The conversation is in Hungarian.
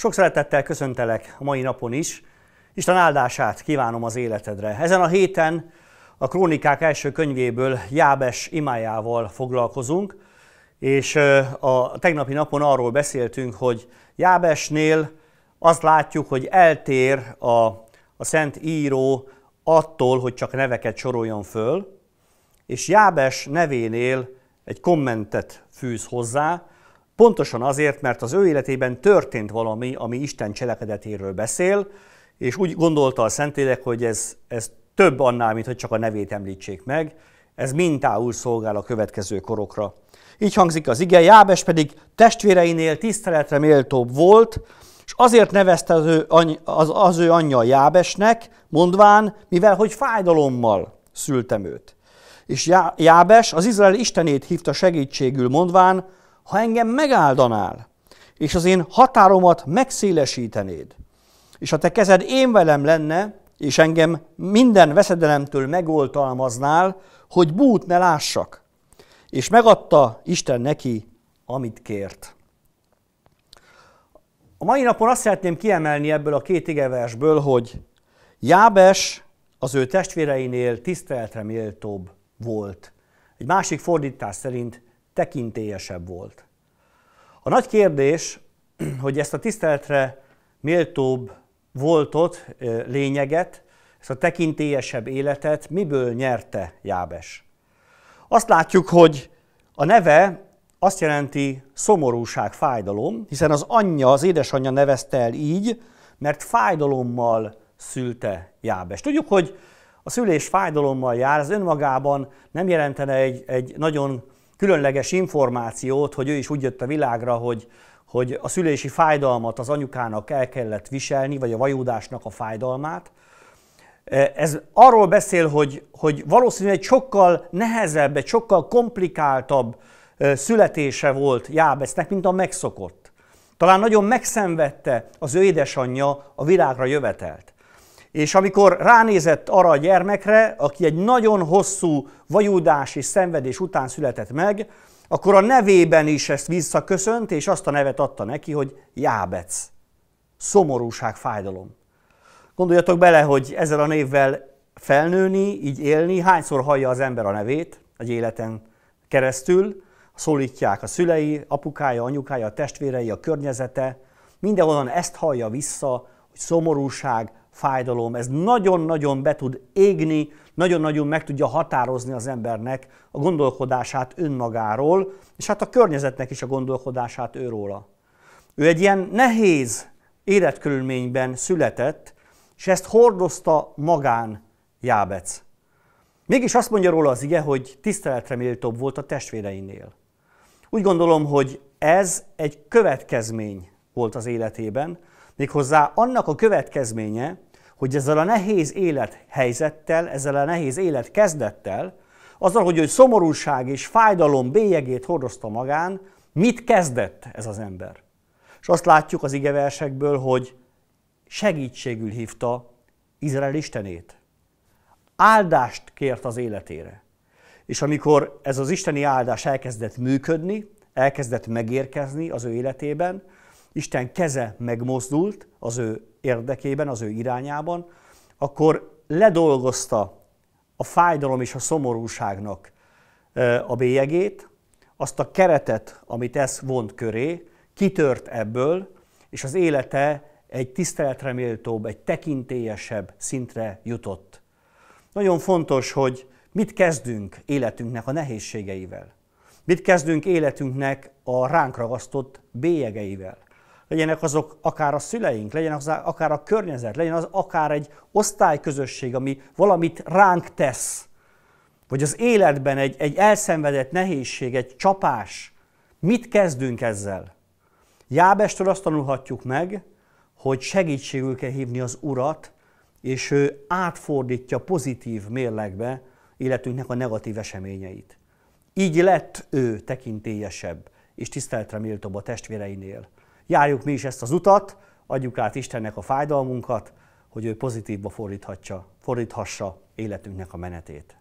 Sok szeretettel köszöntelek a mai napon is. Isten áldását kívánom az életedre. Ezen a héten a Krónikák első könyvéből Jábes imájával foglalkozunk, és a tegnapi napon arról beszéltünk, hogy Jábesnél azt látjuk, hogy eltér a, a szent író attól, hogy csak neveket soroljon föl, és Jábes nevénél egy kommentet fűz hozzá, Pontosan azért, mert az ő életében történt valami, ami Isten cselekedetéről beszél, és úgy gondolta a Szentlélek, hogy ez, ez több annál, mint hogy csak a nevét említsék meg, ez mintául szolgál a következő korokra. Így hangzik az ige, Jábes pedig testvéreinél tiszteletre méltóbb volt, és azért nevezte az ő, any, az, az ő anyja Jábesnek, mondván, mivel hogy fájdalommal szültem őt. És Jábes az Izrael istenét hívta segítségül, mondván, ha engem megáldanál, és az én határomat megszélesítenéd, és a te kezed én velem lenne, és engem minden veszedelemtől megoltalmaznál, hogy bút ne lássak. És megadta Isten neki, amit kért. A mai napon azt szeretném kiemelni ebből a két igeversből, hogy Jábes az ő testvéreinél tiszteletre méltóbb volt. Egy másik fordítás szerint tekintélyesebb volt. A nagy kérdés, hogy ezt a tiszteletre méltóbb voltot, lényeget, ezt a tekintélyesebb életet miből nyerte Jábes. Azt látjuk, hogy a neve azt jelenti szomorúság, fájdalom, hiszen az anyja, az édesanyja nevezte el így, mert fájdalommal szülte Jábes. Tudjuk, hogy a szülés fájdalommal jár, ez önmagában nem jelentene egy, egy nagyon különleges információt, hogy ő is úgy jött a világra, hogy, hogy a szülési fájdalmat az anyukának el kellett viselni, vagy a vajódásnak a fájdalmát. E, ez arról beszél, hogy, hogy valószínűleg egy sokkal nehezebb, egy sokkal komplikáltabb e, születése volt Jábesznek, mint a megszokott. Talán nagyon megszenvedte az ő édesanyja a világra jövetelt. És amikor ránézett arra a gyermekre, aki egy nagyon hosszú vajúdás és szenvedés után született meg, akkor a nevében is ezt visszaköszönt, és azt a nevet adta neki, hogy Jábec. Szomorúság, fájdalom. Gondoljatok bele, hogy ezzel a névvel felnőni, így élni, hányszor hallja az ember a nevét egy életen keresztül, szólítják a szülei, apukája, anyukája, a testvérei, a környezete, mindenhonnan ezt hallja vissza, hogy szomorúság, fájdalom, ez nagyon-nagyon be tud égni, nagyon-nagyon meg tudja határozni az embernek a gondolkodását önmagáról, és hát a környezetnek is a gondolkodását őróla. Ő egy ilyen nehéz életkörülményben született, és ezt hordozta magán Jábec. Mégis azt mondja róla az ige, hogy tiszteletre méltóbb volt a testvéreinél. Úgy gondolom, hogy ez egy következmény volt az életében, méghozzá annak a következménye, hogy ezzel a nehéz élethelyzettel, ezzel a nehéz élet kezdettel, azzal, hogy ő szomorúság és fájdalom bélyegét hordozta magán, mit kezdett ez az ember. És azt látjuk az igeversekből, hogy segítségül hívta Izrael Istenét. Áldást kért az életére. És amikor ez az isteni áldás elkezdett működni, elkezdett megérkezni az ő életében, Isten keze megmozdult az ő érdekében, az ő irányában, akkor ledolgozta a fájdalom és a szomorúságnak a bélyegét, azt a keretet, amit ez vont köré, kitört ebből, és az élete egy tiszteletre méltóbb, egy tekintélyesebb szintre jutott. Nagyon fontos, hogy mit kezdünk életünknek a nehézségeivel. Mit kezdünk életünknek a ránk ragasztott bélyegeivel? legyenek azok akár a szüleink, legyen az akár a környezet, legyen az akár egy osztályközösség, ami valamit ránk tesz, vagy az életben egy, egy elszenvedett nehézség, egy csapás. Mit kezdünk ezzel? Jábestől azt tanulhatjuk meg, hogy segítségül kell hívni az Urat, és ő átfordítja pozitív mérlegbe életünknek a negatív eseményeit. Így lett ő tekintélyesebb és tiszteltre méltóbb a testvéreinél. Járjuk mi is ezt az utat, adjuk át Istennek a fájdalmunkat, hogy ő pozitívba fordíthassa életünknek a menetét.